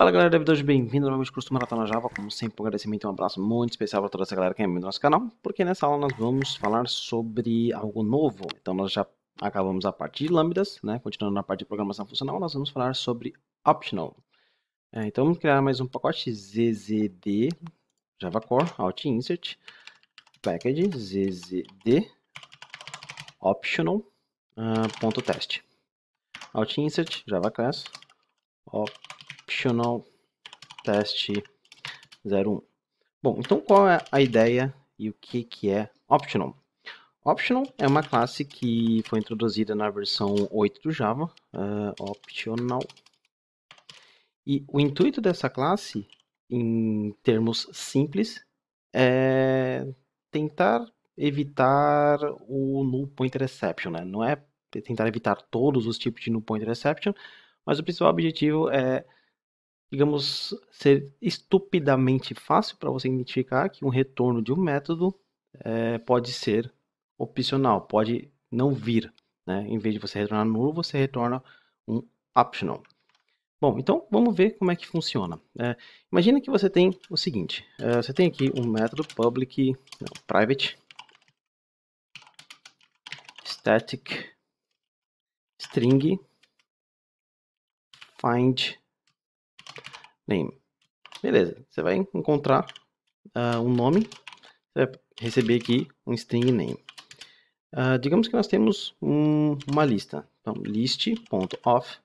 Fala galera, David, bem-vindo novamente ao curso Maratona Java. Como sempre, um agradecimento e um abraço muito especial para toda essa galera que é membro do nosso canal, porque nessa aula nós vamos falar sobre algo novo. Então, nós já acabamos a parte de lambdas, né? Continuando na parte de programação funcional, nós vamos falar sobre optional. É, então, vamos criar mais um pacote zzd Java Core Alt Insert Package zzd optional uh, ponto test. Alt Insert Java Class optional functional test 01. Bom, então qual é a ideia e o que, que é optional? Optional é uma classe que foi introduzida na versão 8 do Java, uh, optional. E o intuito dessa classe, em termos simples, é tentar evitar o null pointer exception, né? Não é tentar evitar todos os tipos de null pointer exception, mas o principal objetivo é digamos, ser estupidamente fácil para você identificar que um retorno de um método é, pode ser opcional, pode não vir. Né? Em vez de você retornar nulo, você retorna um optional. Bom, então vamos ver como é que funciona. É, imagina que você tem o seguinte, é, você tem aqui um método public, não, private, static, string, find, name. Beleza, você vai encontrar uh, um nome, você vai receber aqui um string name. Uh, digamos que nós temos um, uma lista, então list.of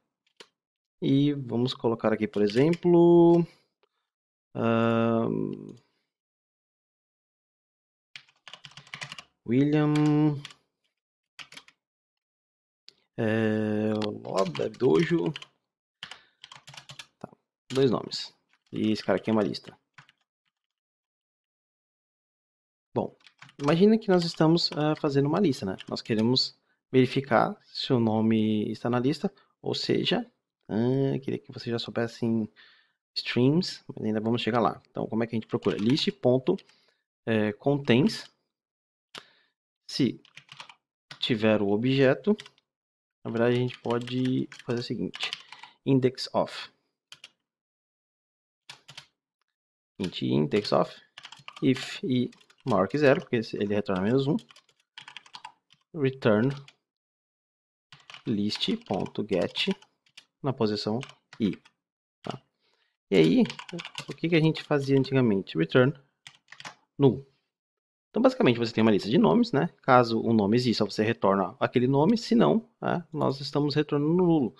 e vamos colocar aqui, por exemplo, uh, William é, eh, Loba Dojo dois nomes. E esse cara aqui é uma lista. Bom, imagina que nós estamos uh, fazendo uma lista, né? Nós queremos verificar se o nome está na lista, ou seja, uh, queria que vocês já soubessem streams, mas ainda vamos chegar lá. Então, como é que a gente procura? list.contains eh, se tiver o objeto, na verdade a gente pode fazer o seguinte, index of int takes off, if i maior que zero, porque ele retorna menos um, return list.get na posição i. Tá? E aí, o que, que a gente fazia antigamente? Return null. Então, basicamente, você tem uma lista de nomes, né? Caso o um nome exista, você retorna aquele nome, se não, né? nós estamos retornando nulo.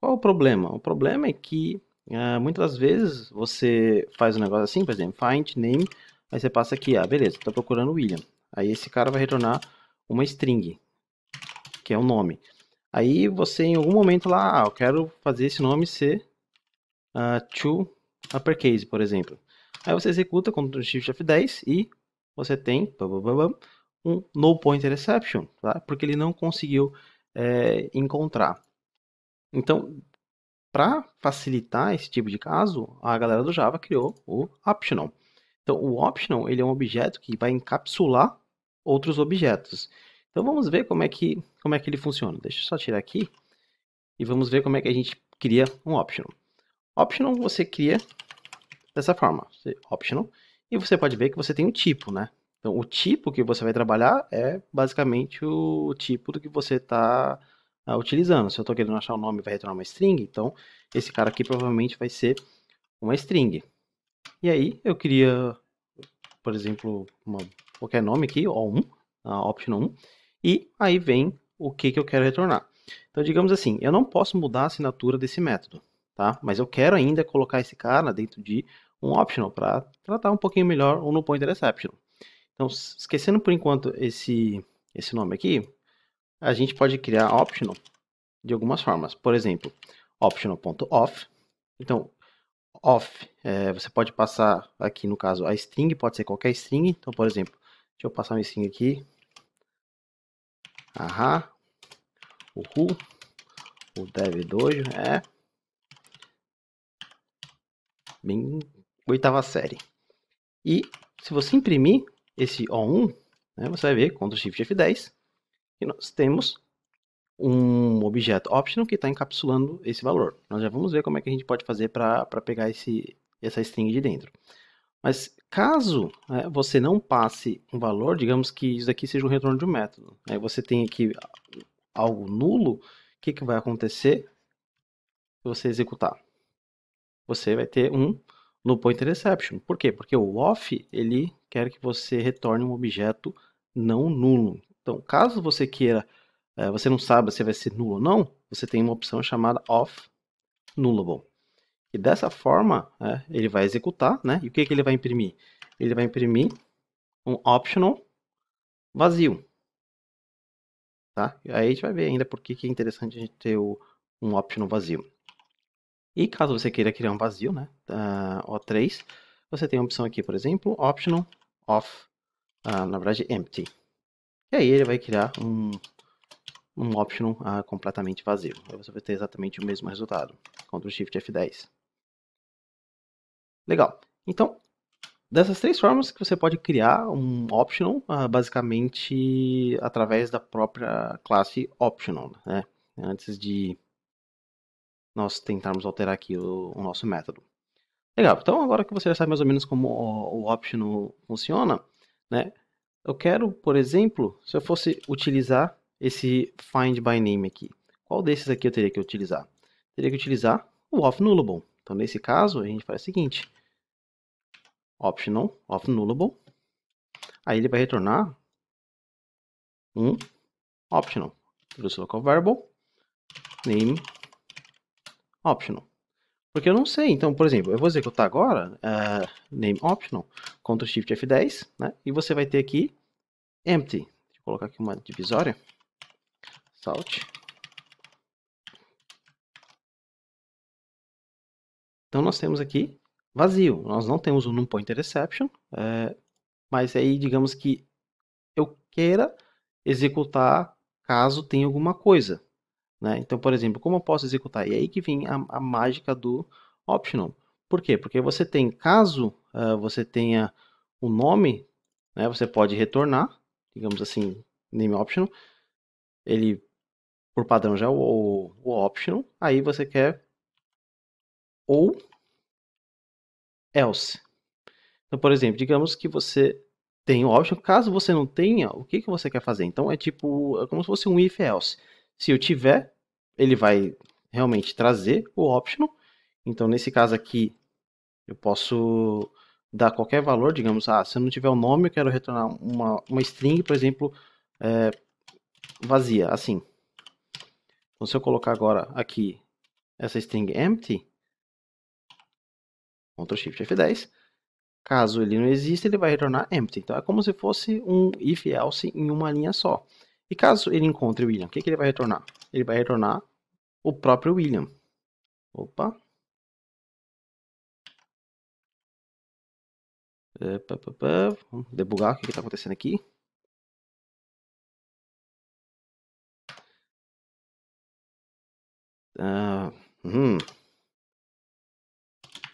Qual o problema? O problema é que Uh, muitas das vezes você faz um negócio assim, por exemplo, find name, aí você passa aqui, ah, beleza, está procurando William. Aí esse cara vai retornar uma string, que é o um nome. Aí você em algum momento lá, ah, eu quero fazer esse nome ser uh, ah, to uppercase, por exemplo. Aí você executa Ctrl Shift F10 e você tem um no pointer exception, tá? porque ele não conseguiu é, encontrar. Então, para facilitar esse tipo de caso, a galera do Java criou o optional. Então, o optional ele é um objeto que vai encapsular outros objetos. Então, vamos ver como é que, como é que ele funciona. Deixa eu só tirar aqui e vamos ver como é que a gente cria um optional. Optional você cria dessa forma, optional, e você pode ver que você tem um tipo, né? Então, o tipo que você vai trabalhar é basicamente o tipo do que você está Tá utilizando. Se eu estou querendo achar o nome, vai retornar uma string, então esse cara aqui provavelmente vai ser uma string. E aí eu queria, por exemplo, uma, qualquer nome aqui, O1, optional option 1, e aí vem o que, que eu quero retornar. Então, digamos assim, eu não posso mudar a assinatura desse método, tá? Mas eu quero ainda colocar esse cara dentro de um optional para tratar um pouquinho melhor o no pointer exception. Então, esquecendo por enquanto esse, esse nome aqui, a gente pode criar optional de algumas formas. Por exemplo, optional.off. Então, off, é, você pode passar aqui, no caso, a string, pode ser qualquer string. Então, por exemplo, deixa eu passar uma string aqui. Ahá, uhul, o dev dojo, é. Bem, oitava série. E se você imprimir esse O1, né, você vai ver, Ctrl Shift F10, que nós temos um objeto optional que está encapsulando esse valor. Nós já vamos ver como é que a gente pode fazer para pegar esse, essa string de dentro. Mas caso né, você não passe um valor, digamos que isso aqui seja um retorno de um método, aí né, você tem aqui ah, algo nulo, o que, que vai acontecer se você executar? Você vai ter um no pointer exception. Por quê? Porque o off ele quer que você retorne um objeto não nulo. Então, caso você queira, é, você não sabe se vai ser nulo ou não, você tem uma opção chamada off nullable. E dessa forma, é, ele vai executar, né? E o que, que ele vai imprimir? Ele vai imprimir um optional vazio. Tá? E aí a gente vai ver ainda por que, que é interessante a gente ter o, um optional vazio. E caso você queira criar um vazio, né? Uh, ah, O3, você tem a opção aqui, por exemplo, optional off, uh, na verdade empty. E aí ele vai criar um, um option ah, completamente vazio. Aí você vai ter exatamente o mesmo resultado. Ctrl Shift F10. Legal. Então, dessas três formas que você pode criar um optional, ah, basicamente através da própria classe optional, né? Antes de nós tentarmos alterar aqui o, o nosso método. Legal, então agora que você já sabe mais ou menos como o, o optional funciona, né? Eu quero, por exemplo, se eu fosse utilizar esse find by name aqui, qual desses aqui eu teria que utilizar? Eu teria que utilizar o ofNullable. nullable. Então, nesse caso, a gente faz o seguinte: optional ofNullable. nullable. Aí ele vai retornar um optional. Trouxe local variable name optional. Porque eu não sei. Então, por exemplo, eu vou executar agora uh, name optional, Ctrl Shift F10, né? E você vai ter aqui empty. Deixa eu colocar aqui uma divisória. Salt. Então nós temos aqui vazio. Nós não temos o um pointer exception, é, mas aí digamos que eu queira executar caso tenha alguma coisa. Né? Então, por exemplo, como eu posso executar? E aí que vem a, a mágica do optional. Por quê? Porque você tem, caso uh, você tenha o um nome, né, você pode retornar, digamos assim, name optional. Ele, por padrão, já é o, o optional. Aí você quer ou else. Então, por exemplo, digamos que você tem o optional. Caso você não tenha, o que, que você quer fazer? Então, é tipo, é como se fosse um if else. Se eu tiver, ele vai realmente trazer o optional. Então, nesse caso aqui, eu posso dar qualquer valor, digamos, ah, se eu não tiver o um nome, eu quero retornar uma, uma string, por exemplo, é, vazia, assim. Então, se eu colocar agora aqui essa string empty, Ctrl Shift F10, caso ele não exista, ele vai retornar empty. Então, é como se fosse um if else em uma linha só. E caso ele encontre o William, o que, que ele vai retornar? Ele vai retornar o próprio William. Opa. É, Vamos debugar o que está acontecendo aqui. Uh, hum.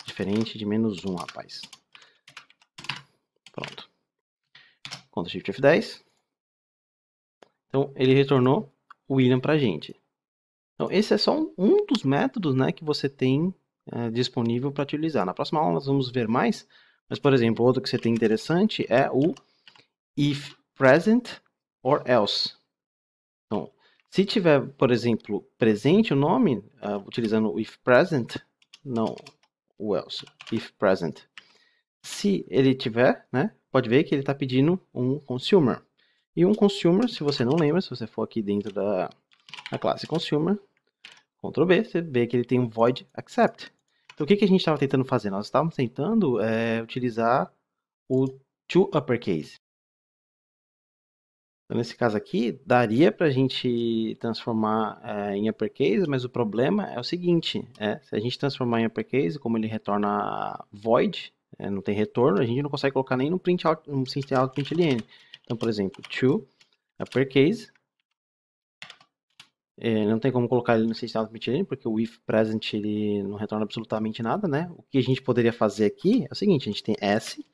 Diferente de menos um, rapaz. Pronto. Ctrl Shift F10. Então ele retornou o William para a gente. Então esse é só um, dos métodos né, que você tem é, disponível para utilizar. Na próxima aula nós vamos ver mais, mas por exemplo, outro que você tem interessante é o if present or else. Então, se tiver, por exemplo, presente o nome, uh, utilizando o if present, não o else, if present. Se ele tiver, né, pode ver que ele está pedindo um consumer. E um consumer, se você não lembra, se você for aqui dentro da, da classe consumer, Ctrl B, você vê que ele tem um void accept. Então o que, que a gente estava tentando fazer? Nós estávamos tentando é, utilizar o to uppercase. Então, nesse caso aqui, daria para a gente transformar é, em uppercase, mas o problema é o seguinte, é, se a gente transformar em uppercase, como ele retorna void, é, não tem retorno, a gente não consegue colocar nem no print out, no print out println. Então, por exemplo, to uppercase. É, não tem como colocar ele no sistema present, porque o if present ele não retorna absolutamente nada, né? O que a gente poderia fazer aqui é o seguinte, a gente tem s,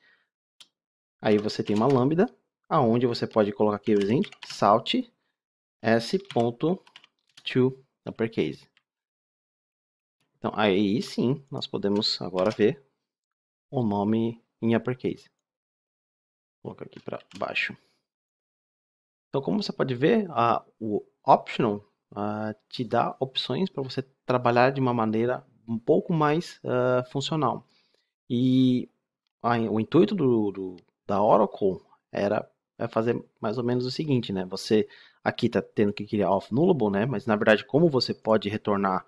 aí você tem uma lambda, aonde você pode colocar aqui, por exemplo, salt s.to uppercase. Então, aí sim, nós podemos agora ver o nome em uppercase colocar aqui para baixo. Então, como você pode ver, a, o Optional a, ah, te dá opções para você trabalhar de uma maneira um pouco mais ah, funcional. E o intuito do, do, da Oracle era é fazer mais ou menos o seguinte, né? Você aqui está tendo que criar off nullable, né? Mas na verdade, como você pode retornar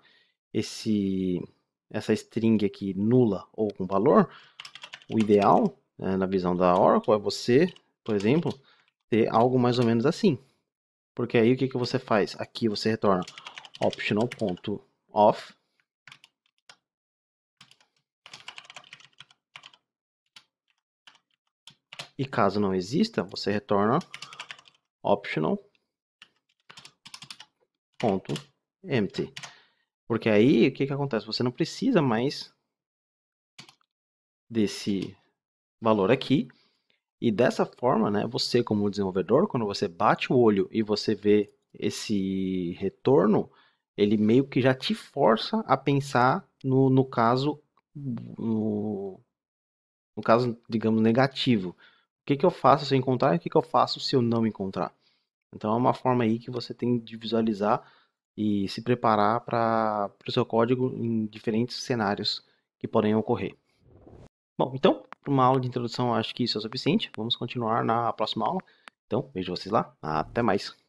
esse essa string aqui nula ou com valor, o ideal né, na visão da Oracle, é você, por exemplo, ter algo mais ou menos assim. Porque aí o que, que você faz? Aqui você retorna optional.off E caso não exista, você retorna optional.empty. Porque aí o que, que acontece? Você não precisa mais desse valor aqui. E dessa forma, né, você como desenvolvedor, quando você bate o olho e você vê esse retorno, ele meio que já te força a pensar no, no caso no, no caso, digamos, negativo. O que, que eu faço se eu encontrar e o que, que eu faço se eu não encontrar? Então é uma forma aí que você tem de visualizar e se preparar para o seu código em diferentes cenários que podem ocorrer. Bom, então para uma aula de introdução, acho que isso é suficiente. Vamos continuar na próxima aula. Então, vejo vocês lá. Até mais.